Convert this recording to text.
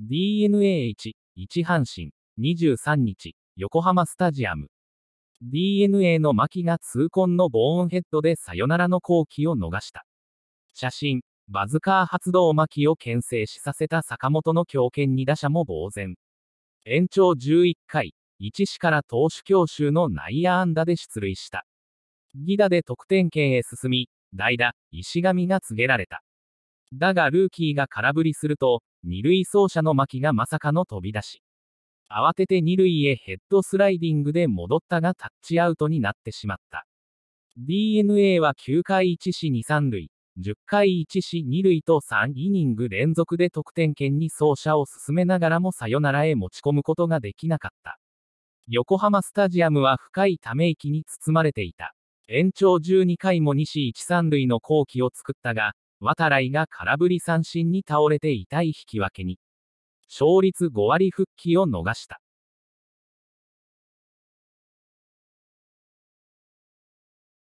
DNA1、1阪神、23日、横浜スタジアム。DNA の牧が痛恨のボーンヘッドでサヨナラの好機を逃した。写真、バズカー発動牧を牽制しさせた坂本の強肩に打者も呆然。延長11回、1死から投手強襲の内野安打で出塁した。ギダで得点圏へ進み、代打、石上が告げられた。だがルーキーが空振りすると、二塁走者の牧がまさかの飛び出し。慌てて二塁へヘッドスライディングで戻ったがタッチアウトになってしまった。DNA は9回1死2、3塁、10回1死2塁と3イニング連続で得点圏に走者を進めながらもサヨナラへ持ち込むことができなかった。横浜スタジアムは深いため息に包まれていた。延長12回も西1、3塁の好機を作ったが、渡来が空振り三振に倒れて痛い引き分けに。勝率5割復帰を逃した。